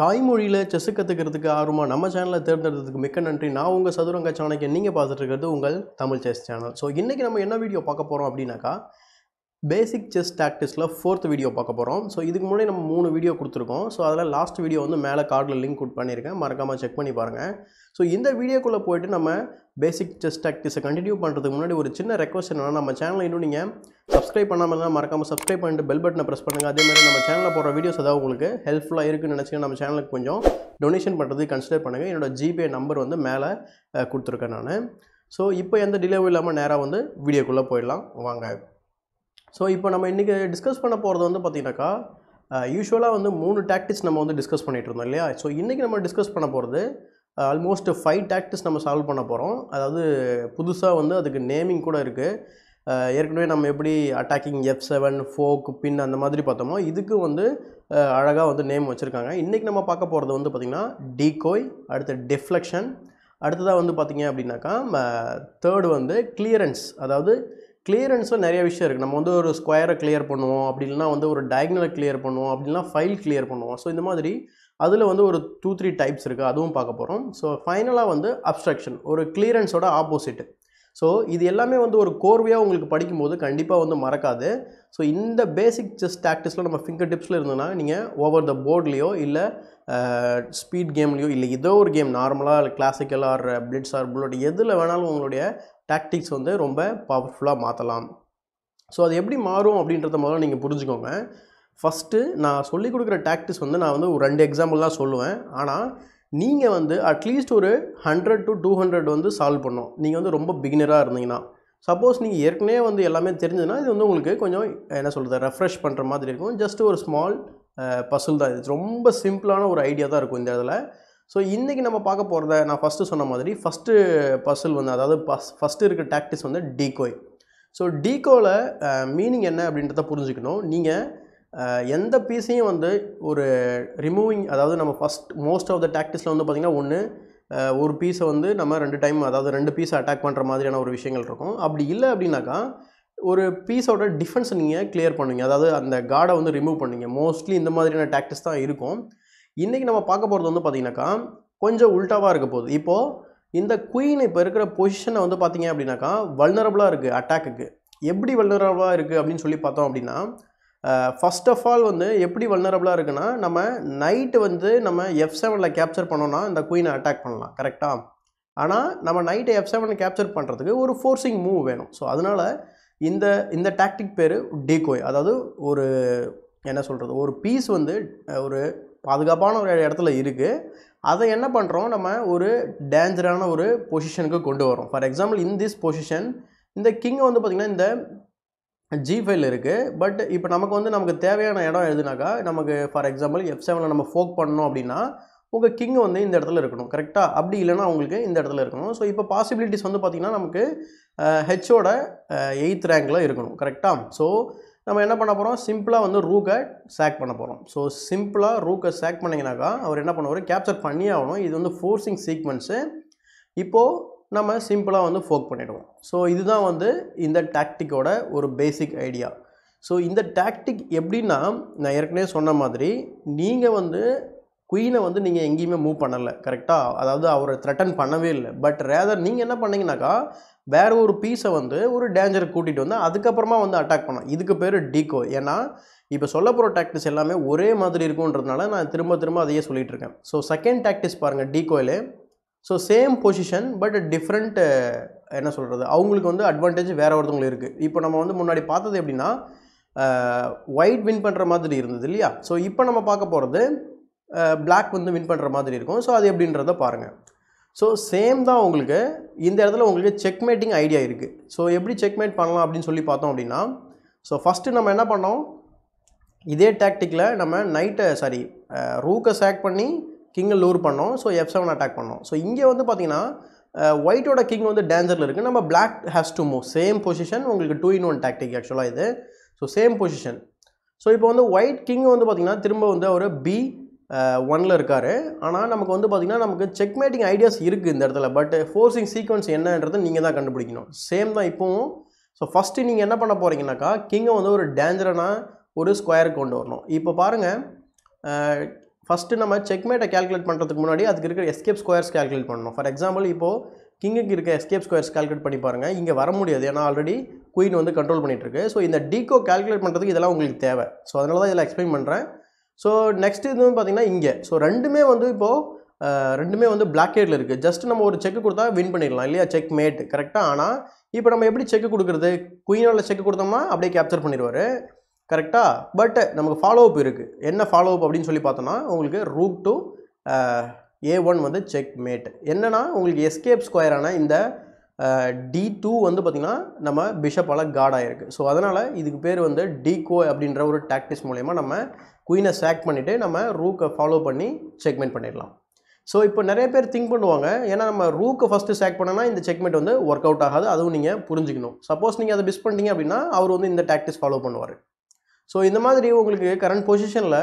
தாய்மொழியில் செஸ் கற்றுக்கிறதுக்கு ஆர்வமாக நம்ம சேனலை தேர்ந்தெடுத்ததுக்கு மிக்க நன்றி நான் உங்கள் சதுரங்க சாணக்கியன் நீங்கள் பார்த்துட்டு இருக்கிறது உங்கள் தமிழ் செஸ் சேனல் ஸோ இன்றைக்கி நம்ம என்ன வீடியோ பார்க்க போகிறோம் அப்படின்னாக்கா பேசிக் செஸ் டாக்டிக்ஸில் ஃபோர்த் வீடியோ பார்க்க போகிறோம் ஸோ இதுக்கு முன்னாடி நம்ம மூணு வீடியோ கொடுத்துருக்கோம் ஸோ அதில் லாஸ்ட் வீடியோ வந்து மேலே கார்டில் லிங்க் கொடுத்து பண்ணியிருக்கேன் மறக்காமல் செக் பண்ணி பாருங்கள் ஸோ இந்த வீடியோக்குள்ளே போய்ட்டு நம்ம பேசிக் செஸ் டாக்டிக்ஸை கண்டினியூ பண்ணுறதுக்கு முன்னாடி ஒரு சின்ன ரெக்வஸ்ட் என்னென்னா நம்ம சேனலை இன்னும் நீங்கள் சப்ஸ்கிரைப் பண்ணாமல் இருந்தால் மறக்காமல் சப்ஸ்கிரைப் பண்ணிட்டு பெல் பட்டனை ப்ரெஸ் பண்ணுங்கள் அதேமாதிரி நம்ம சேனலில் போகிற வீடியோஸ் ஏதாவது உங்களுக்கு ஹெல்ப்ஃபுல்லாக இருக்குன்னு நினச்சிங்கன்னா நம்ம சேனலுக்கு கொஞ்சம் டொனேஷன் பண்ணுறது கன்சிடர் பண்ணுங்கள் என்னோடய ஜிபே நம்பர் வந்து மேலே கொடுத்துருக்கேன் நான் ஸோ இப்போ எந்த டிலேவும் இல்லாமல் நேராக வந்து வீடியோக்குள்ளே போயிடலாம் வாங்க ஸோ இப்போ நம்ம இன்றைக்கி டிஸ்கஸ் பண்ண போகிறது வந்து பார்த்தீங்கன்னாக்கா யூஸ்வலாக வந்து மூணு டாக்டிக்ஸ் நம்ம வந்து டிஸ்கஸ் பண்ணிகிட்டு இருந்தோம் இல்லையா ஸோ இன்றைக்கி நம்ம டிஸ்கஸ் பண்ண போகிறது ஆல்மோஸ்ட் ஃபைவ் டாக்டிக்ஸ் நம்ம சால்வ் பண்ண போகிறோம் அதாவது புதுசாக வந்து அதுக்கு நேமிங் கூட இருக்குது ஏற்கனவே நம்ம எப்படி attacking F seven fork pin அந்த மாதிரி பார்த்தோமோ இதுக்கு வந்து அழகாக வந்து நேம் வச்சுருக்காங்க இன்றைக்கி நம்ம பார்க்க போகிறது வந்து பார்த்திங்கன்னா டீகோய் அடுத்து டிஃப்ளெக்ஷன் அடுத்ததாக வந்து பார்த்திங்க அப்படின்னாக்கா தேர்டு வந்து கிளியரன்ஸ் அதாவது கிளியரன்ஸும் நிறைய விஷயம் இருக்குது நம்ம வந்து ஒரு ஸ்கொயரை கிளியர் பண்ணுவோம் அப்படி இல்லைனா வந்து ஒரு டயக்னலை கிளியர் பண்ணுவோம் அப்படின்னா ஃபைல் கிளியர் பண்ணுவோம் ஸோ இந்த மாதிரி அதில் வந்து ஒரு டூ த்ரீ டைப்ஸ் இருக்குது அதுவும் பார்க்க போகிறோம் ஸோ ஃபைனலாக வந்து அப்ஸ்ட்ரக்ஷன் ஒரு கிளியரன்ஸோட ஆப்போசிட் ஸோ இது எல்லாமே வந்து ஒரு கோர்வையாக உங்களுக்கு படிக்கும்போது கண்டிப்பாக வந்து மறக்காது ஸோ இந்த பேசிக் செஸ் டாக்டிஸில் நம்ம ஃபிங்கர் டிப்ஸில் இருந்ததுன்னா நீங்கள் ஓவர் த போர்ட்லேயோ இல்லை ஸ்பீட் கேம்லேயோ இல்லை ஏதோ ஒரு கேம் நார்மலாக இல்லை classical or blitz or bullet எதில் வேணாலும் உங்களுடைய டாக்டிக்ஸ் வந்து ரொம்ப பவர்ஃபுல்லாக மாற்றலாம் ஸோ அது எப்படி மாறும் அப்படின்றத முதல்ல நீங்கள் புரிஞ்சுக்கோங்க ஃபஸ்ட்டு நான் சொல்லிக் கொடுக்குற டாக்டிக்ஸ் வந்து நான் வந்து ஒரு ரெண்டு எக்ஸாம்பிள் தான் சொல்லுவேன் ஆனால் நீங்கள் வந்து அட்லீஸ்ட் ஒரு ஹண்ட்ரட் டு டூ ஹண்ட்ரட் வந்து சால்வ் பண்ணும் நீங்கள் வந்து ரொம்ப பிகினராக இருந்தீங்கன்னா சப்போஸ் நீங்கள் ஏற்கனவே வந்து எல்லாமே தெரிஞ்சதுன்னா இது வந்து உங்களுக்கு கொஞ்சம் என்ன சொல்கிறது ரெஃப்ரெஷ் பண்ணுற மாதிரி இருக்கும் ஜஸ்ட் ஒரு ஸ்மால் பசுல் தான் இது ரொம்ப சிம்பிளான ஒரு ஐடியா தான் இருக்கும் இந்த இதில் ஸோ இன்றைக்கி நம்ம பார்க்க போகிறத நான் ஃபஸ்ட்டு சொன்ன மாதிரி ஃபஸ்ட்டு பசில் வந்து அதாவது பஸ் ஃபஸ்ட்டு இருக்க டாக்டிஸ் வந்து டீகோய் ஸோ டீகோவில் மீனிங் என்ன அப்படின்றத புரிஞ்சுக்கணும் நீங்கள் எந்த பீஸையும் வந்து ஒரு ரிமூவிங் அதாவது நம்ம ஃபஸ்ட் மோஸ்ட் ஆஃப் த டாக்டிஸில் வந்து பார்த்திங்கன்னா ஒன்று ஒரு பீஸை வந்து நம்ம ரெண்டு டைம் அதாவது ரெண்டு பீஸை அட்டாக் பண்ணுற மாதிரியான ஒரு விஷயங்கள் இருக்கும் அப்படி இல்லை அப்படின்னாக்கா ஒரு பீஸோட டிஃபென்ஸை நீங்கள் கிளியர் பண்ணுவீங்க அதாவது அந்த கார்டை வந்து ரிமூவ் பண்ணுவீங்க மோஸ்ட்லி இந்த மாதிரியான டாக்டிஸ் தான் இருக்கும் இன்றைக்கி நம்ம பார்க்க போகிறது வந்து பார்த்திங்கனாக்கா கொஞ்சம் உல்ட்டாவாக இருக்க போகுது இப்போது இந்த குயின் இப்போ இருக்கிற பொசிஷனை வந்து பார்த்திங்க அப்படின்னாக்கா வல்னரபுளாக இருக்குது அட்டாக்குக்கு எப்படி வல்னரபுளாக இருக்குது அப்படின்னு சொல்லி பார்த்தோம் அப்படின்னா ஃபஸ்ட் ஆஃப் ஆல் வந்து எப்படி வல்னரபுளாக இருக்குன்னா நம்ம நைட்டு வந்து நம்ம எஃப் செவனில் கேப்சர் பண்ணோன்னா இந்த குயினை அட்டாக் பண்ணலாம் கரெக்டாக ஆனால் நம்ம நைட்டு எஃப் செவனை கேப்சர் பண்ணுறதுக்கு ஒரு ஃபோர்ஸிங் மூவ் வேணும் ஸோ அதனால் இந்த இந்த டாக்டிக் பேர் டீகோய் அதாவது ஒரு என்ன சொல்கிறது ஒரு பீஸ் வந்து ஒரு பாதுகாப்பான ஒரு இடத்துல இருக்குது அதை என்ன பண்ணுறோம் நம்ம ஒரு டேஞ்சரான ஒரு பொசிஷனுக்கு கொண்டு வரோம் for example in this position இந்த கிங்கை வந்து பார்த்திங்கன்னா இந்த ஜி ஃபைல் இருக்குது பட் இப்போ நமக்கு வந்து நமக்கு தேவையான இடம் எழுதுனாக்கா நமக்கு ஃபார் எக்ஸாம்பிள் எஃப் செவனில் நம்ம ஃபோக் பண்ணோம் அப்படின்னா உங்கள் கிங் வந்து இந்த இடத்துல இருக்கணும் கரெக்டாக அப்படி இல்லைனா உங்களுக்கு இந்த இடத்துல இருக்கணும் ஸோ இப்போ பாசிபிலிட்டிஸ் வந்து பார்த்திங்கன்னா நமக்கு ஹெச்சோட எயித் ரேங்கில் இருக்கணும் கரெக்டாக ஸோ நம்ம என்ன பண்ண போகிறோம் சிம்பிளாக வந்து ரூக்கை சேக் பண்ண போகிறோம் ஸோ சிம்பிளாக ரூக்கை சேக் பண்ணிங்கனாக்கா அவர் என்ன பண்ணுவார் கேப்சர் பண்ணி ஆகணும் இது வந்து ஃபோர்ஸிங் சீக்வன்ஸு இப்போது நம்ம சிம்பிளாக வந்து ஃபோக் பண்ணிவிடுவோம் ஸோ இதுதான் வந்து இந்த டாக்டிக்கோட ஒரு பேசிக் ஐடியா ஸோ இந்த டாக்டிக் எப்படின்னா நான் ஏற்கனவே சொன்ன மாதிரி நீங்கள் வந்து குயினை வந்து நீங்கள் எங்கேயுமே மூவ் பண்ணலை கரெக்டாக அதாவது அவரை த்ரெட்டன் பண்ணவே இல்லை பட் ரேதர் நீங்கள் என்ன பண்ணீங்கன்னாக்கா வேறு ஒரு பீஸை வந்து ஒரு டேஞ்சரை கூட்டிகிட்டு வந்து அதுக்கப்புறமா வந்து அட்டாக் பண்ணோம் இதுக்கு பேர் டீகோ ஏன்னா இப்போ சொல்ல போகிற டாக்டிஸ் எல்லாமே ஒரே மாதிரி இருக்குன்றதுனால நான் திரும்ப திரும்ப அதையே சொல்லிகிட்டு இருக்கேன் ஸோ செகண்ட் டாக்டிஸ் பாருங்கள் டீகோயிலே so same position but different என்ன சொல்கிறது அவங்களுக்கு வந்து அட்வான்டேஜ் வேறு ஒருத்தவங்களும் இருக்குது இப்போ நம்ம வந்து முன்னாடி பார்த்தது எப்படின்னா ஒயிட் வின் பண்ணுற மாதிரி இருந்தது இல்லையா ஸோ இப்போ நம்ம பார்க்க போகிறது பிளாக் வந்து வின் பண்ணுற மாதிரி இருக்கும் ஸோ அது எப்படின்றத பாருங்கள் ஸோ சேம் தான் உங்களுக்கு இந்த இடத்துல உங்களுக்கு செக் மேட்டிங் ஐடியா இருக்குது ஸோ எப்படி செக்மேட் பண்ணலாம் அப்படின்னு சொல்லி பார்த்தோம் அப்படின்னா ஸோ ஃபஸ்ட்டு நம்ம என்ன பண்ணோம் இதே டாக்டிக்கில் நம்ம நைட்டை சாரி ரூக்கை சேக் பண்ணி கிங்கை லூர் பண்ணோம் ஸோ எஃப் செவன் அட்டாக் பண்ணோம் ஸோ இங்கே வந்து பார்த்திங்கன்னா ஒயிட்டோட கிங் வந்து டேஞ்சரில் இருக்குது நம்ம black has to move same position உங்களுக்கு டூ இன் ஒன் டாக்டிக் ஆக்சுவலாக இது ஸோ சேம் பொசிஷன் ஸோ இப்போ வந்து ஒயிட் கிங் வந்து பார்த்திங்கன்னா திரும்ப வந்து ஒரு பி ஒனில் இருக்கார் ஆனால் நமக்கு வந்து பார்த்திங்கன்னா நமக்கு செக்மேட்டிங் ஐடியாஸ் இருக்குது இந்த இடத்துல பட் ஃபோர்ஸிங் சீக்வன்ஸ் என்னன்றதை நீங்கள் தான் கண்டுபிடிக்கணும் சேம் தான் இப்போவும் ஸோ ஃபஸ்ட்டு நீங்கள் என்ன பண்ண போகிறீங்கனாக்கா கிங்கை வந்து ஒரு டேஞ்சரான ஒரு ஸ்கொயருக்கு கொண்டு வரணும் இப்போ பாருங்கள் ஃபஸ்ட்டு நம்ம செக்மேட்டை கேல்குலேட் பண்ணுறதுக்கு முன்னாடி அதுக்கு இருக்கிற எஸ்கேப் ஸ்கொயர்ஸ் கேல்குலேட் பண்ணணும் ஃபார் எக்ஸாம்பிள் இப்போது கிங்குக்கு இருக்க எஸ்கேப் ஸ்கொயர்ஸ் கேல்குலேட் பண்ணி பாருங்கள் இங்கே வர முடியாது ஏன்னா ஆல்ரெடி குயின் வந்து கண்ட்ரோல் பண்ணிகிட்ருக்கு ஸோ இந்த டீகோ கேல்குலேட் பண்ணுறதுக்கு இதெல்லாம் உங்களுக்கு தேவை ஸோ அதனால தான் இதில் எக்ஸ்பிளைன் பண்ணுறேன் ஸோ நெக்ஸ்ட் இது வந்து பார்த்தீங்கன்னா இங்கே ஸோ ரெண்டுமே வந்து இப்போது ரெண்டுமே வந்து பிளாக்கெட்டில் இருக்குது ஜஸ்ட் நம்ம ஒரு செக் கொடுத்தா வின் பண்ணிடலாம் இல்லையா செக் மேட் கரெக்டாக ஆனால் இப்போ நம்ம எப்படி செக் கொடுக்குறது குயினால் செக் கொடுத்தோம்னா அப்படியே கேப்சர் பண்ணிடுவார் கரெக்டாக பட் நமக்கு ஃபாலோ அப் இருக்குது என்ன ஃபாலோ அப் அப்படின்னு சொல்லி பார்த்தோன்னா உங்களுக்கு ரூட் டூ ஏ ஒன் வந்து செக் மேட் என்னென்னா உங்களுக்கு எஸ்கேப் ஸ்கொயரான இந்த டி டூ வந்து பார்த்திங்கன்னா நம்ம பிஷப்பால் காட் ஆகிருக்கு ஸோ அதனால் இதுக்கு பேர் வந்து டிகோ அப்படின்ற ஒரு டாக்டிஸ் மூலயமா நம்ம குயினை சேக் பண்ணிவிட்டு நம்ம ரூக்கை ஃபாலோ பண்ணி செக்மெண்ட் பண்ணிடலாம் ஸோ இப்போ நிறைய பேர் திங்க் பண்ணுவாங்க ஏன்னா நம்ம ரூக்கை ஃபஸ்ட்டு சேக் பண்ணனா இந்த செக்மெண்ட் வந்து ஒர்க் அவுட் ஆகாது அதுவும் நீங்கள் புரிஞ்சுக்கணும் சப்போஸ் நீங்கள் அதை மிஸ் பண்ணிட்டீங்க அப்படின்னா அவர் வந்து இந்த டாக்டிஸ் ஃபாலோ பண்ணுவார் ஸோ இந்த மாதிரி உங்களுக்கு கரண்ட் பொசிஷனில்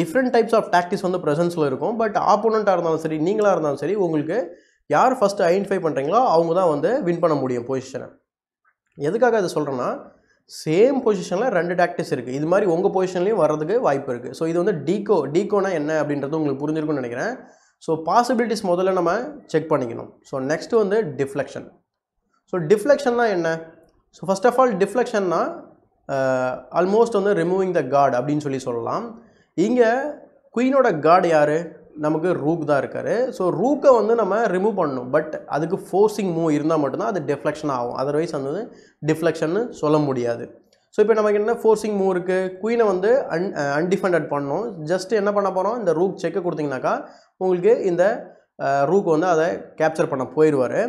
டிஃப்ரெண்ட் டைப்ஸ் ஆஃப் டாக்டிஸ் வந்து ப்ரெசன்ஸில் இருக்கும் பட் ஆப்போனண்ட்டாக இருந்தாலும் சரி நீங்களாக இருந்தாலும் சரி உங்களுக்கு யார் ஃபஸ்ட்டு ஐடென்டிஃபை பண்ணுறீங்களோ அவங்க தான் வந்து வின் பண்ண முடியும் பொசிஷனை எதுக்காக அது சொல்கிறேன்னா சேம் பொசிஷனில் ரெண்டு டாக்டிஸ் இருக்குது இது மாதிரி உங்கள் பொசிஷன்லேயும் வர்றதுக்கு வாய்ப்பு இருக்குது ஸோ இது வந்து டீகோ டீகோனா என்ன அப்படின்றது உங்களுக்கு புரிஞ்சிருக்கும்னு நினைக்கிறேன் ஸோ பாசிபிலிட்டிஸ் முதல்ல நம்ம செக் பண்ணிக்கணும் ஸோ நெக்ஸ்ட்டு வந்து டிஃப்ளெக்ஷன் ஸோ டிஃப்ளெக்ஷன்னா என்ன ஸோ ஃபஸ்ட் ஆஃப் ஆல் டிஃப்ளெக்ஷன்னா ஆல்மோஸ்ட் வந்து ரிமூவிங் த காட் அப்படின்னு சொல்லி சொல்லலாம் இங்கே குயினோட காட் யார் நமக்கு ரூக் தான் இருக்கார் ஸோ ரூக்கை வந்து நம்ம ரிமூவ் பண்ணணும் பட் அதுக்கு ஃபோர்ஸிங் மூவ் இருந்தால் மட்டும்தான் அது டிஃப்ளெக்ஷன் ஆகும் அதர்வைஸ் வந்து டிஃப்ளெக்ஷன் சொல்ல முடியாது ஸோ இப்போ நமக்கு என்ன ஃபோர்ஸிங் மூவ் இருக்குது குயினை வந்து அன் அன்டிஃபெண்டட் uh, பண்ணணும் ஜஸ்ட் என்ன பண்ண போகிறோம் இந்த ரூக் செக்கை கொடுத்தீங்கனாக்கா உங்களுக்கு இந்த uh, ரூக் வந்து அதை கேப்சர் பண்ண போயிடுவார்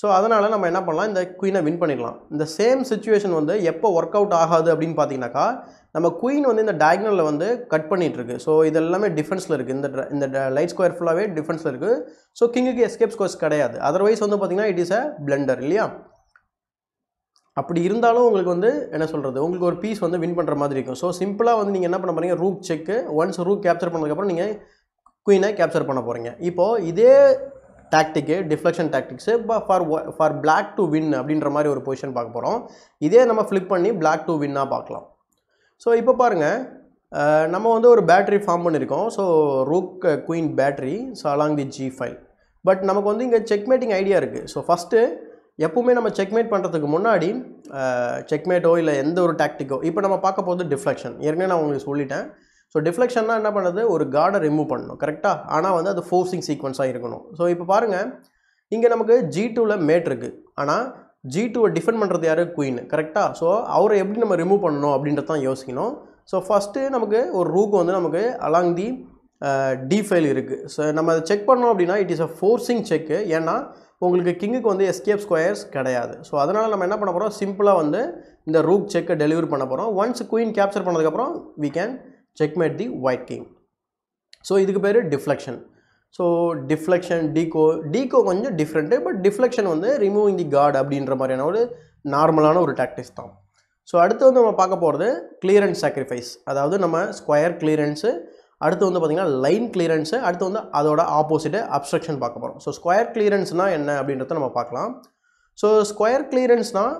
ஸோ அதனால் நம்ம என்ன பண்ணலாம் இந்த குயினை வின் பண்ணிடலாம் இந்த சேம் சுச்சுவேஷன் வந்து எப்போ ஒர்க் அவுட் ஆகாது அப்படின்னு பார்த்தீங்கன்னாக்கா நம்ம குயின் வந்து இந்த டயக்னலில் வந்து கட் பண்ணிகிட்ருக்கு ஸோ இது எல்லாமே டிஃபென்ஸில் இருக்குது இந்த இந்த லைட் ஸ்கொயர் ஃபுல்லாகவே டிஃபென்ஸில் இருக்குது ஸோ கிங்குக்கு எஸ்கேப் ஸ்கோர்ஸ் கிடையாது அதர்வைஸ் வந்து பார்த்திங்கன்னா இட் இஸ் அ பிளண்டர் இல்லையா அப்படி இருந்தாலும் உங்களுக்கு வந்து என்ன சொல்கிறது உங்களுக்கு ஒரு பீஸ் வந்து வின் பண்ணுற மாதிரி இருக்கும் ஸோ சிம்பிளாக வந்து நீங்கள் என்ன பண்ண போகிறீங்க rook check once rook capture பண்ணதுக்கப்புறம் நீங்கள் குயினை கேப்சர் பண்ண போகிறீங்க இப்போது இதே tactic deflection tactics for for black to win அப்படின்ற மாதிரி ஒரு பொசிஷன் பார்க்க போகிறோம் இதே நம்ம ஃப்ளிப் பண்ணி பிளாக் டு வின்னாக பார்க்கலாம் ஸோ இப்போ பாருங்கள் நம்ம வந்து ஒரு பேட்ரி ஃபார்ம் பண்ணியிருக்கோம் so rook queen battery so along the G five but நமக்கு வந்து இங்கே செக்மேட்டிங் ஐடியா இருக்குது ஸோ ஃபஸ்ட்டு எப்பவுமே நம்ம செக்மேட் பண்ணுறதுக்கு முன்னாடி செக்மேட்டோ இல்லை எந்த ஒரு டாக்டிக்கோ இப்போ நம்ம பார்க்க போகிறது டிஃப்ளெக்ஷன் ஏற்கனவே நான் உங்களுக்கு சொல்லிட்டேன் ஸோ டிஃப்ளெக்ஷன்னா என்ன பண்ணுறது ஒரு கார்டை ரிமூவ் பண்ணணும் கரெக்டாக ஆனால் வந்து அது ஃபோர்ஸிங் சீக்வன்ஸாக இருக்கணும் ஸோ இப்போ பாருங்கள் இங்கே நமக்கு ஜி டூவில் மேட் இருக்குது ஆனால் ஜி டூவை டிஃபெண்ட் பண்ணுறது யார் குயின் கரெக்டாக ஸோ அவரை எப்படி நம்ம ரிமூவ் பண்ணணும் அப்படின்றது தான் யோசிக்கணும் ஸோ ஃபஸ்ட்டு நமக்கு ஒரு ரூக் வந்து நமக்கு அலாங் தி டி இருக்குது ஸோ நம்ம அதை செக் பண்ணோம் அப்படின்னா it is a forcing check ஏன்னா உங்களுக்கு கிங்குக்கு வந்து எஸ்கேப் ஸ்கொயர்ஸ் கிடையாது ஸோ அதனால் நம்ம என்ன பண்ண போகிறோம் சிம்பிளாக வந்து இந்த ரூக் செக்கை டெலிவரி பண்ண போகிறோம் ஒன்ஸ் குயின் கேப்சர் பண்ணதுக்கப்புறம் we can checkmate the white king so இதுக்கு பேர் deflection so deflection decoy decoy கொஞ்சம் டிஃப்ரெண்ட்டு பட் டிஃப்ளெக்ஷன் வந்து ரிமூவிங் தி கார்டு அப்படின்ற மாதிரியான ஒரு நார்மலான ஒரு டாக்டிக்ஸ் தான் ஸோ அடுத்து வந்து நம்ம பார்க்க போகிறது கிளியரன்ஸ் சாக்ரிஃபைஸ் அதாவது நம்ம ஸ்கொயர் கிளியரன்ஸு அடுத்து வந்து பார்த்திங்கன்னா லைன் கிளியரன்ஸு அடுத்து வந்து அதோட ஆப்போசிட்டு அப்ஸ்ட்ரக்ஷன் பார்க்க போகிறோம் ஸோ ஸ்கொயர் கிளியரன்ஸ்னால் என்ன அப்படின்றத நம்ம பார்க்கலாம் ஸோ ஸ்கொயர் கிளியரன்ஸ்னால்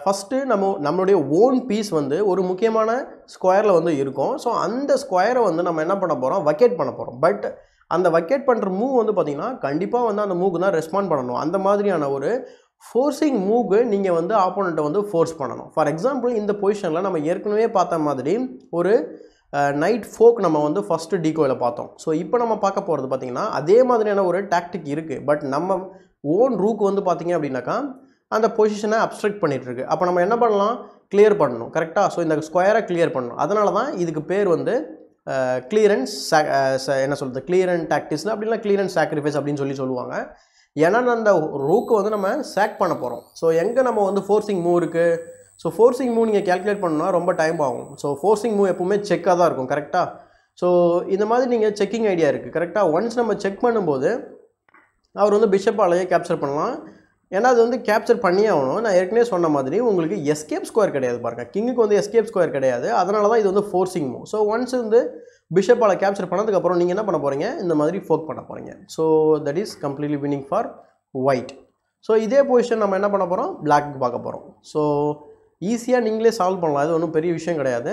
ஃபஸ்ட்டு நம்ம நம்மளுடைய ஓன் பீஸ் வந்து ஒரு முக்கியமான ஸ்கொயரில் வந்து இருக்கும் ஸோ அந்த ஸ்கொயரை வந்து நம்ம என்ன பண்ண போகிறோம் வக்கேட் பண்ண போகிறோம் பட் அந்த வக்கேட் பண்ணுற மூவ் வந்து பார்த்தீங்கன்னா கண்டிப்பாக வந்து அந்த மூவுக்கு தான் ரெஸ்பாண்ட் பண்ணணும் அந்த மாதிரியான ஒரு ஃபோர்ஸிங் மூவ்க்கு நீங்கள் வந்து ஆப்போனண்ட்டை வந்து ஃபோர்ஸ் பண்ணணும் ஃபார் எக்ஸாம்பிள் இந்த பொசிஷனில் நம்ம ஏற்கனவே பார்த்த மாதிரி ஒரு நைட் ஃபோக் நம்ம வந்து ஃபஸ்ட்டு டீகோயில் பார்த்தோம் ஸோ இப்போ நம்ம பார்க்க போகிறது பார்த்திங்கன்னா அதே மாதிரியான ஒரு டாக்டிக் இருக்குது பட் நம்ம ஓன் ரூக்கு வந்து பார்த்திங்க அப்படின்னாக்கா அந்த பொசிஷனை அப்ஸ்ட்ரக்ட் பண்ணிகிட்ருக்கு அப்போ நம்ம என்ன பண்ணலாம் கிளியர் பண்ணணும் கரெக்டாக ஸோ இந்த ஸ்கொயரை கிளியர் பண்ணணும் அதனால தான் இதுக்கு பேர் வந்து கிளியரன்ஸ் என்ன சொல்கிறது கிளியரன் டாக்டிக்ஸில் அப்படின்னா கிளியரன் சாக்ரிஃபைஸ் அப்படின்னு சொல்லி சொல்லுவாங்க ஏன்னா அந்த ரூக்கு வந்து நம்ம சேக் பண்ண போகிறோம் ஸோ எங்கே நம்ம வந்து ஃபோர்ஸிங் மூவ் இருக்குது ஸோ ஃபோர்ஸிங் மூவ் நீங்கள் கேல்குலேட் பண்ணால் ரொம்ப டைம் ஆகும் ஸோ ஃபோர்ஸிங் மூவ் எப்போவுமே செக்காக தான் இருக்கும் கரெக்டாக ஸோ இந்த மாதிரி நீங்கள் செக்கிங் ஐடியா இருக்குது கரெக்டாக ஒன்ஸ் நம்ம செக் பண்ணும்போது அவர் வந்து பிஷப் ஆலையை கேப்சர் பண்ணலாம் ஏன்னா அது வந்து கேப்சர் பண்ணியே ஆகணும் நான் ஏற்கனவே சொன்ன மாதிரி உங்களுக்கு எஸ்கேப் ஸ்கொயர் கிடையாது பாருங்கள் கிங்குக்கு வந்து எஸ்கேப் ஸ்கொயர் கிடையாது அதனால தான் இது வந்து ஃபோர்ஸிங் மூவ் ஸோ ஒன்ஸ் வந்து பிஷப்பால் கேப்சர் பண்ணதுக்கப்புறம் நீங்கள் என்ன பண்ண போகிறீங்க இந்த மாதிரி ஃபோக் பண்ண போகிறீங்க so that is completely winning for white so இதே பொசிஷன் நம்ம என்ன பண்ண போகிறோம் பிளாக்கு பார்க்க போகிறோம் ஸோ ஈஸியாக நீங்களே சால்வ் பண்ணலாம் அது ஒன்றும் பெரிய விஷயம் கிடையாது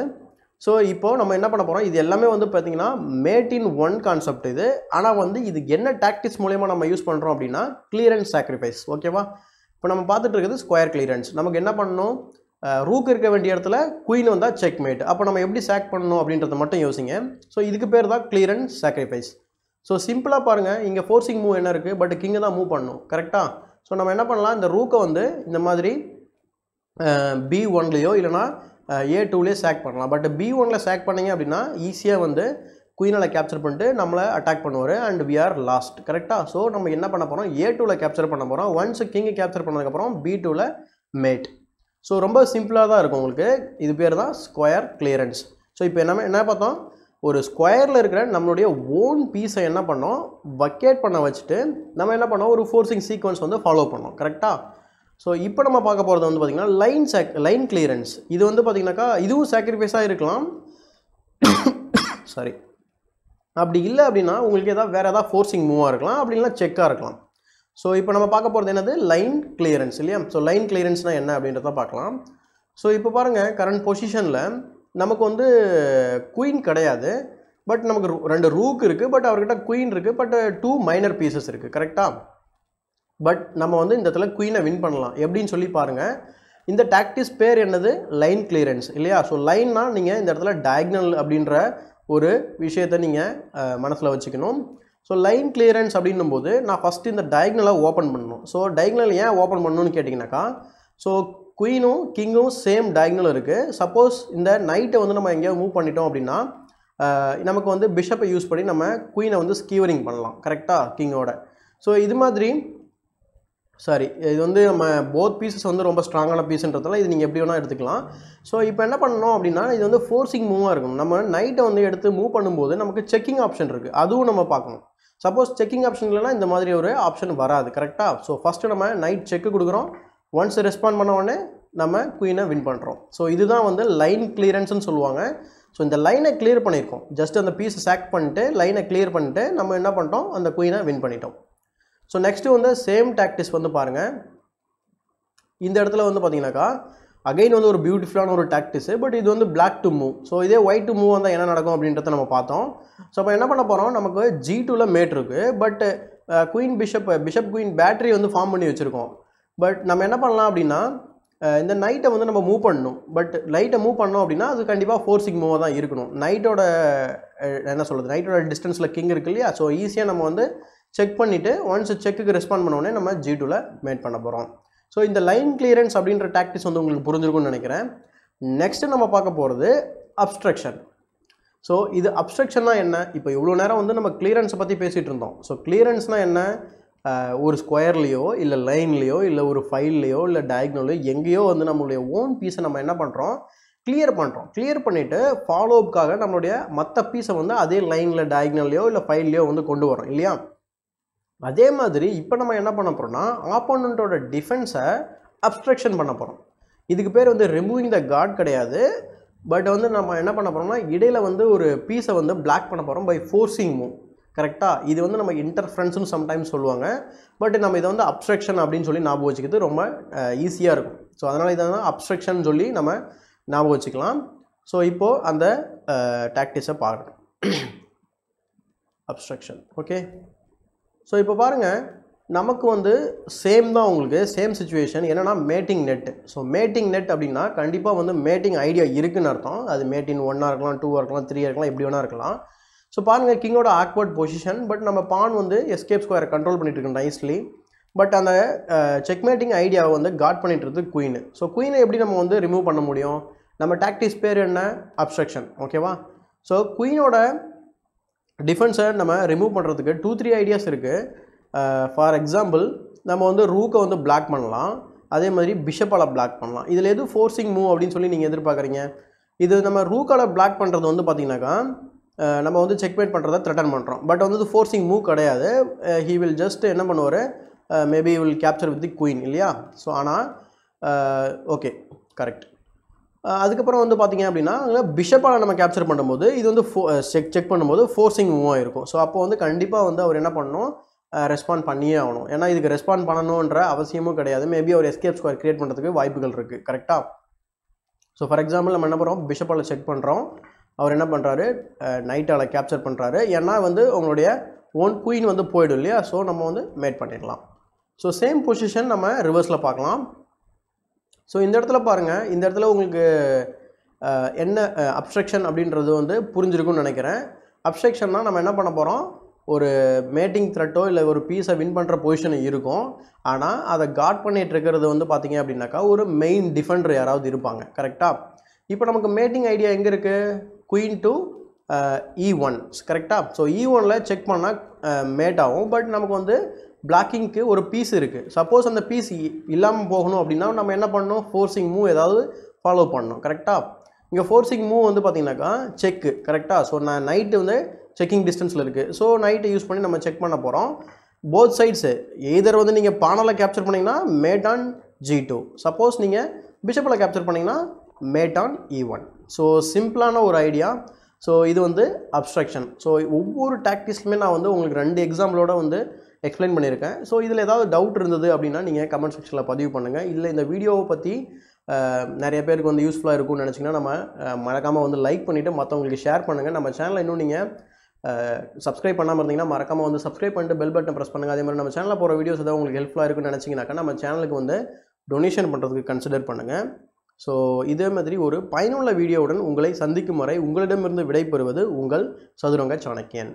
ஸோ இப்போது நம்ம என்ன பண்ண போகிறோம் இது எல்லாமே வந்து பார்த்திங்கன்னா மேட் இன் ஒன் கான்செப்ட் இது ஆனால் வந்து இது என்ன டாக்டிக்ஸ் மூலயமா நம்ம யூஸ் பண்ணுறோம் அப்படின்னா கிளியரன்ஸ் சாக்ரிஃபைஸ் ஓகேவா இப்போ நம்ம பார்த்துட்டு இருக்குது ஸ்கொயர் கிளியரன்ஸ் நமக்கு என்ன பண்ணணும் ரூக் இருக்க வேண்டிய இடத்துல குயின் வந்தால் செக் மேட் அப்போ நம்ம எப்படி சேக் பண்ணணும் அப்படின்றத மட்டும் யோசிங்க ஸோ இதுக்கு பேர் தான் கிளியரன்ஸ் சாக்ரிஃபைஸ் ஸோ சிம்பிளாக பாருங்கள் இங்கே ஃபோர்ஸிங் மூவ் என்ன இருக்குது பட் கிங்கு தான் மூவ் பண்ணணும் கரெக்டாக ஸோ நம்ம என்ன பண்ணலாம் இந்த ரூக்கை வந்து இந்த மாதிரி பி ஒன்லேயோ இல்லைனா ஏ டூலே சேக் பண்ணலாம் பட் பி ஒனில் சேக் பண்ணிங்க அப்படின்னா ஈஸியாக வந்து குயினால் கேப்சர் பண்ணிட்டு நம்மளை அட்டாக் பண்ணுவார் அண்ட் வி ஆர் லாஸ்ட் கரெக்டாக ஸோ நம்ம என்ன பண்ண போகிறோம் ஏ டூவில் கேப்சர் பண்ண போகிறோம் ஒன்ஸ் கிங்கை கேப்சர் பண்ணதுக்கப்புறம் பி டூவில் மேட் ஸோ ரொம்ப சிம்பிளாக தான் இருக்கும் உங்களுக்கு இது பேர் தான் ஸ்கொயர் கிளியரன்ஸ் ஸோ இப்போ என்ன என்ன பார்த்தோம் ஒரு ஸ்கொயரில் இருக்கிற நம்மளுடைய ஓன் பீஸை என்ன பண்ணோம் வக்கேட் பண்ண வச்சுட்டு நம்ம என்ன பண்ணோம் ஒரு ஃபோர்ஸிங் சீக்வன்ஸ் வந்து ஃபாலோ பண்ணோம் கரெக்டாக ஸோ இப்போ நம்ம பார்க்க போகிறது வந்து பார்த்திங்கன்னா லைன் சேக் லைன் கிளியரன்ஸ் இது வந்து பார்த்திங்கனாக்கா இதுவும் சாக்ரிஃபைஸாக இருக்கலாம் சாரி அப்படி இல்லை அப்படின்னா உங்களுக்கு எதாவது வேறு எதாவது ஃபோர்ஸிங் மூவாக இருக்கலாம் அப்படின்னா செக்காக இருக்கலாம் ஸோ இப்போ நம்ம பார்க்க போகிறது என்னது லைன் கிளியரன்ஸ் இல்லையா ஸோ லைன் கிளியரன்ஸ்னால் என்ன அப்படின்றத பார்க்கலாம் ஸோ இப்போ பாருங்கள் கரண்ட் பொசிஷனில் நமக்கு வந்து குயின் கிடையாது பட் நமக்கு ரெண்டு ரூக் இருக்குது பட் அவர்கிட்ட குயின் இருக்குது பட் டூ மைனர் பீசஸ் இருக்குது கரெக்டாக பட் நம்ம வந்து இந்த இடத்துல குயினை வின் பண்ணலாம் எப்படின்னு சொல்லி பாருங்கள் இந்த டாக்டிஸ் பேர் என்னது லைன் கிளியரன்ஸ் இல்லையா ஸோ லைன்னா நீங்கள் இந்த இடத்துல டயக்னல் அப்படின்ற ஒரு விஷயத்தை நீங்கள் மனசில் வச்சுக்கணும் ஸோ லைன் கிளியரன்ஸ் அப்படின்னும் போது நான் ஃபஸ்ட்டு இந்த டயக்னலை ஓப்பன் பண்ணணும் ஸோ டயக்னல் ஏன் ஓப்பன் பண்ணணும்னு கேட்டிங்கனாக்கா ஸோ குயினும் கிங்கும் சேம் டயக்னல் இருக்குது சப்போஸ் இந்த நைட்டை வந்து நம்ம எங்கேயாவது மூவ் பண்ணிட்டோம் அப்படின்னா நமக்கு வந்து பிஷப்பை யூஸ் பண்ணி நம்ம குயினை வந்து ஸ்கீவரிங் பண்ணலாம் கரெக்டாக கிங்கோட ஸோ இது மாதிரி சாரி இது வந்து நம்ம போத் பீசஸ் வந்து ரொம்ப ஸ்ட்ராங்கான பீஸ்ன்றதால இது நீங்கள் எப்படி வேணால் எடுத்துக்கலாம் ஸோ இப்போ என்ன பண்ணணும் அப்படின்னா இது வந்து ஃபோர்ஸிங் மூவாக இருக்கும் நம்ம நைட்டை வந்து எடுத்து மூவ் பண்ணும்போது நமக்கு செக்கிங் ஆப்ஷன் இருக்குது அதுவும் நம்ம பார்க்கணும் சப்போஸ் செக்கிங் ஆப்ஷன் இல்லைனா இந்த மாதிரி ஒரு ஆப்ஷன் வராது கரெக்டாக ஸோ ஃபஸ்ட்டு நம்ம நைட் செக்கு கொடுக்குறோம் ஒன்ஸ் ரெஸ்பாண்ட் பண்ண உடனே நம்ம குயினை வின் பண்ணுறோம் ஸோ இதுதான் வந்து லைன் கிளியரன்ஸ்னு சொல்லுவாங்க ஸோ இந்த லைனை கிளியர் பண்ணியிருக்கோம் ஜஸ்ட் அந்த பீஸை சேக் பண்ணிட்டு லைனை கிளியர் பண்ணிட்டு நம்ம என்ன பண்ணிட்டோம் அந்த குயினை வின் பண்ணிட்டோம் ஸோ நெக்ஸ்ட்டு வந்து சேம் டாக்டிஸ் வந்து பாருங்கள் இந்த இடத்துல வந்து பார்த்தீங்கன்னாக்கா அகைன் வந்து ஒரு பியூட்டிஃபுல்லான ஒரு டாக்டிஸு பட் இது வந்து பிளாக் டு மூவ் ஸோ இதே ஒயிட் டு மூவ் வந்தால் என்ன நடக்கும் அப்படின்றத நம்ம பார்த்தோம் ஸோ அப்போ என்ன பண்ண போகிறோம் நமக்கு ஜி டூவில் மேட் இருக்குது but queen bishop bishop queen battery வந்து ஃபார்ம் பண்ணி வச்சுருக்கோம் பட் நம்ம என்ன பண்ணலாம் அப்படின்னா இந்த நைட்டை வந்து நம்ம மூவ் பண்ணணும் பட் லைட்டை மூவ் பண்ணோம் அப்படின்னா அது கண்டிப்பாக ஃபோர் மூவாக தான் இருக்கணும் நைட்டோட என்ன சொல்கிறது நைட்டோட டிஸ்டன்ஸில் கிங் இருக்கு இல்லையா ஸோ ஈஸியாக நம்ம வந்து செக் பண்ணிவிட்டு ஒன்ஸ் செக்குக்கு ரெஸ்பாண்ட் பண்ணோடனே நம்ம ஜி டூவில் மேட் பண்ண போகிறோம் ஸோ இந்த லைன் கிளியரன்ஸ் அப்படின்ற டாக்டிக்ஸ் வந்து உங்களுக்கு புரிஞ்சிருக்கும்னு நினைக்கிறேன் நெக்ஸ்ட்டு நம்ம பார்க்க போகிறது அப்ஸ்ட்ரக்ஷன் ஸோ இது அப்ஸ்ட்ரக்ஷன்னா என்ன இப்போ இவ்வளோ நேரம் வந்து நம்ம கிளியரன்ஸை பற்றி பேசிகிட்டு இருந்தோம் ஸோ கிளியரன்ஸ்னால் என்ன ஒரு ஸ்கொயர்லேயோ இல்லை லைன்லேயோ இல்லை ஒரு ஃபைல்லையோ இல்லை டயக்னோலையோ எங்கேயோ வந்து நம்மளுடைய ஓன் பீஸை நம்ம என்ன பண்ணுறோம் கிளியர் பண்ணுறோம் கிளியர் பண்ணிவிட்டு ஃபாலோ அப்காக நம்மளுடைய மற்ற பீஸை வந்து அதே லைனில் டயக்னல்லையோ இல்லை ஃபைல்லையோ வந்து கொண்டு வரோம் இல்லையா அதே மாதிரி இப்போ நம்ம என்ன பண்ண போகிறோம்னா ஆப்போனண்ட்டோட டிஃபென்ஸை அப்ஸ்ட்ரக்ஷன் பண்ண போகிறோம் இதுக்கு பேர் வந்து ரிமூவிங் த காட் கிடையாது பட் வந்து நம்ம என்ன பண்ண போகிறோம்னா இடையில் வந்து ஒரு பீஸை வந்து பிளாக் பண்ண போகிறோம் பை ஃபோர்ஸிங் மூவ் கரெக்டாக இது வந்து நம்ம இன்டர்ஃப்ரென்ஸ்னு சம்டைம்ஸ் சொல்லுவாங்க பட் நம்ம இதை வந்து அப்ஸ்ட்ரக்ஷன் அப்படின்னு சொல்லி ஞாபகம் வச்சுக்கிறது ரொம்ப ஈஸியாக இருக்கும் ஸோ அதனால் இதை வந்து அப்ஸ்ட்ரக்ஷன் சொல்லி நம்ம ஞாபகம் வச்சுக்கலாம் ஸோ இப்போது அந்த டாக்டிஸை பார்க்கணும் அப்ஸ்ட்ரக்ஷன் ஓகே ஸோ இப்போ பாருங்கள் நமக்கு வந்து சேம் தான் உங்களுக்கு சேம் சுச்சுவேஷன் என்னென்னா mating net so mating net அப்படின்னா கண்டிப்பாக வந்து மேட்டிங் ஐடியா இருக்குன்னு அர்த்தம் அது மேட்டிங் ஒன்னாக இருக்கலாம் டூவாக இருக்கலாம் த்ரீயாக இருக்கலாம் எப்படி வேணா இருக்கலாம் ஸோ பாருங்கள் கிங்கோட ஆக்வர்ட் பொசிஷன் பட் நம்ம பான் வந்து எஸ்கேப் ஸ்கொயரை கண்ட்ரோல் பண்ணிட்டு இருக்கோம் நைஸ்லி பட் அந்த செக்மேட்டிங் ஐடியாவை வந்து காட் பண்ணிட்டுருது குயின் ஸோ குயினை எப்படி நம்ம வந்து ரிமூவ் பண்ண முடியும் நம்ம டாக்டிஸ் பேர் என்ன அப்ஸ்ட்ரக்ஷன் ஓகேவா ஸோ குயினோட டிஃபென்ஸை நம்ம ரிமூவ் பண்ணுறதுக்கு டூ த்ரீ ஐடியாஸ் இருக்குது ஃபார் எக்ஸாம்பிள் நம்ம வந்து ரூக்கை வந்து பிளாக் பண்ணலாம் அதே மாதிரி பிஷப்பால் பிளாக் பண்ணலாம் இதில் எது ஃபோர்ஸிங் மூவ் அப்படின்னு சொல்லி நீங்கள் எதிர்பார்க்குறீங்க இது நம்ம ரூக்கால் பிளாக் பண்ணுறது வந்து பார்த்திங்கனாக்கா நம்ம வந்து செக்மேட் பண்ணுறத த்ரெட்டன் பண்ணுறோம் பட் வந்து ஃபோர்ஸிங் மூவ் கிடையாது ஹீ வில் ஜஸ்ட் என்ன பண்ணுவார் maybe will capture with the queen இல்லையா ஸோ ஆனால் ஓகே கரெக்ட் அதுக்கப்புறம் வந்து பார்த்திங்க அப்படின்னா பிஷப்பால் நம்ம கேப்சர் பண்ணும்போது இது வந்து ஃபோ செக் செக் பண்ணும்போது ஃபோர்ஸிங் மூவ் ஆகிருக்கும் ஸோ அப்போ வந்து கண்டிப்பாக வந்து அவர் என்ன பண்ணணும் ரெஸ்பாண்ட் பண்ணியே ஆகணும் ஏன்னா இதுக்கு ரெஸ்பாண்ட் பண்ணணுன்ற அவசியமும் கிடையாது மேபி அவர் எஸ்கேப் ஸ்கொயர் க்ரியேட் பண்ணுறதுக்கு வாய்ப்புகள் இருக்குது கரெக்டாக ஸோ ஃபார் எக்ஸாம்பிள் நம்ம என்ன பண்ணுறோம் பிஷப்பால் செக் பண்ணுறோம் அவர் என்ன பண்ணுறாரு நைட்டால் கேப்சர் பண்ணுறாரு ஏன்னா வந்து உங்களுடைய ஓன் குயின் வந்து போயிடும் இல்லையா ஸோ நம்ம வந்து மேட் பண்ணிடலாம் ஸோ சேம் பொசிஷன் நம்ம ரிவர்ஸில் பார்க்கலாம் ஸோ இந்த இடத்துல பாருங்கள் இந்த இடத்துல உங்களுக்கு என்ன அப்ஸ்ட்ரக்ஷன் அப்படின்றது வந்து புரிஞ்சிருக்கும்னு நினைக்கிறேன் அப்ஸ்ட்ரக்ஷன்னா நம்ம என்ன பண்ண போகிறோம் ஒரு மேட்டிங் த்ரெட்டோ இல்லை ஒரு பீஸை வின் பண்ணுற பொசிஷன் இருக்கும் ஆனால் அதை காட் பண்ணிகிட்டு இருக்கிறது வந்து பார்த்திங்க அப்படின்னாக்கா ஒரு மெயின் டிஃபெண்டர் யாராவது இருப்பாங்க கரெக்டாக இப்போ நமக்கு மேட்டிங் ஐடியா எங்கே இருக்குது குயின் டு இ ஒன் கரெக்டாக ஸோ இ ஒனில் செக் பண்ணால் மேட் ஆகும் பட் நமக்கு வந்து பிளாக்கிங்க்கு ஒரு பீஸ் இருக்குது சப்போஸ் அந்த பீஸ் இல்லாமல் போகணும் அப்படின்னா நம்ம என்ன பண்ணணும் ஃபோர்ஸிங் மூவ் ஏதாவது ஃபாலோ பண்ணணும் கரெக்டாக இங்கே ஃபோர்ஸிங் மூவ் வந்து பார்த்திங்கனாக்கா செக்கு கரெக்டாக ஸோ நான் நைட்டு வந்து செக்கிங் டிஸ்டன்ஸில் இருக்குது ஸோ நைட்டு யூஸ் பண்ணி நம்ம செக் பண்ண போகிறோம் போத் சைட்ஸு எதர் வந்து நீங்கள் பானலை கேப்சர் பண்ணிங்கன்னா மேட்டான் ஜி டூ சப்போஸ் நீங்கள் பிஷப்பில் கேப்சர் பண்ணிங்கன்னா மேட்டான் இ ஒன் ஸோ சிம்பிளான ஒரு ஐடியா ஸோ இது வந்து அப்ஸ்ட்ரக்ஷன் ஸோ ஒவ்வொரு டாக்டிஸ்லுமே நான் வந்து உங்களுக்கு ரெண்டு எக்ஸாம்பிளோட வந்து எக்ஸ்பிளைன் பண்ணியிருக்கேன் ஸோ இதில் ஏதாவது டவுட் இருந்தது அப்படின்னா நீங்கள் கமெண்ட் செக்ஷனில் பதிவு பண்ணுங்கள் இல்லை இந்த வீடியோவை பற்றி நிறைய பேருக்கு வந்து யூஸ்ஃபுல்லாக இருக்கும்னு நினச்சிங்கன்னா நம்ம மறக்காமல் வந்து லைக் பண்ணிவிட்டு மற்றவங்களுக்கு ஷேர் பண்ணுங்கள் நம்ம சேனலை இன்னும் நீங்கள் சப்ஸ்கிரைப் பண்ணாமல் இருந்தீங்கன்னா மறக்காமல் வந்து சப்ஸ்கிரைப் பண்ணிட்டு பெல் பட்டன் ப்ரெஸ் பண்ணுங்கள் அதே மாதிரி நம்ம சேனலில் போகிற வீடியோஸ் ஏதாவது உங்களுக்கு ஹெல்ப்ஃபுல்லாக இருக்குன்னு நினச்சிங்கனாக்கா நம்ம சேனலுக்கு வந்து டொனேஷன் பண்ணுறதுக்கு கன்சிடர் பண்ணுங்கள் ஸோ இதே மாதிரி ஒரு பயனுள்ள வீடியோவுடன் உங்களை சந்திக்கும் வரை உங்களிடமிருந்து விடை பெறுவது உங்கள் சதுரங்க சாணக்கியன்